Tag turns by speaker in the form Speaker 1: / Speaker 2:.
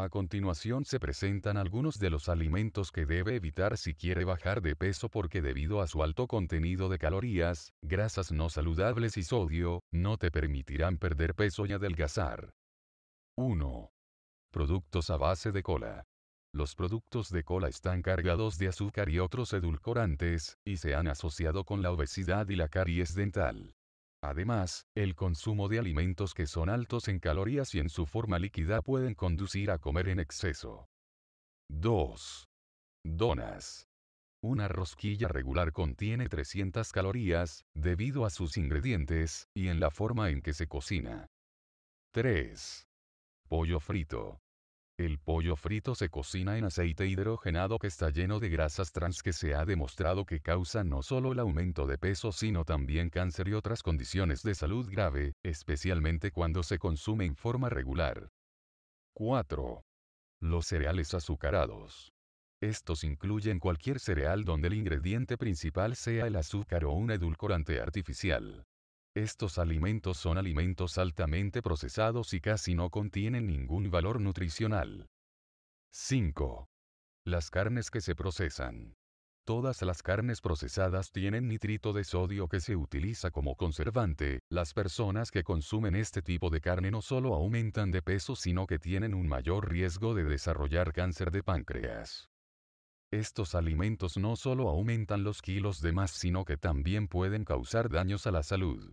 Speaker 1: A continuación se presentan algunos de los alimentos que debe evitar si quiere bajar de peso porque debido a su alto contenido de calorías, grasas no saludables y sodio, no te permitirán perder peso y adelgazar. 1. Productos a base de cola. Los productos de cola están cargados de azúcar y otros edulcorantes, y se han asociado con la obesidad y la caries dental. Además, el consumo de alimentos que son altos en calorías y en su forma líquida pueden conducir a comer en exceso. 2. Donas. Una rosquilla regular contiene 300 calorías, debido a sus ingredientes, y en la forma en que se cocina. 3. Pollo frito. El pollo frito se cocina en aceite hidrogenado que está lleno de grasas trans que se ha demostrado que causan no solo el aumento de peso sino también cáncer y otras condiciones de salud grave, especialmente cuando se consume en forma regular. 4. Los cereales azucarados. Estos incluyen cualquier cereal donde el ingrediente principal sea el azúcar o un edulcorante artificial. Estos alimentos son alimentos altamente procesados y casi no contienen ningún valor nutricional. 5. Las carnes que se procesan. Todas las carnes procesadas tienen nitrito de sodio que se utiliza como conservante. Las personas que consumen este tipo de carne no solo aumentan de peso, sino que tienen un mayor riesgo de desarrollar cáncer de páncreas. Estos alimentos no solo aumentan los kilos de más, sino que también pueden causar daños a la salud.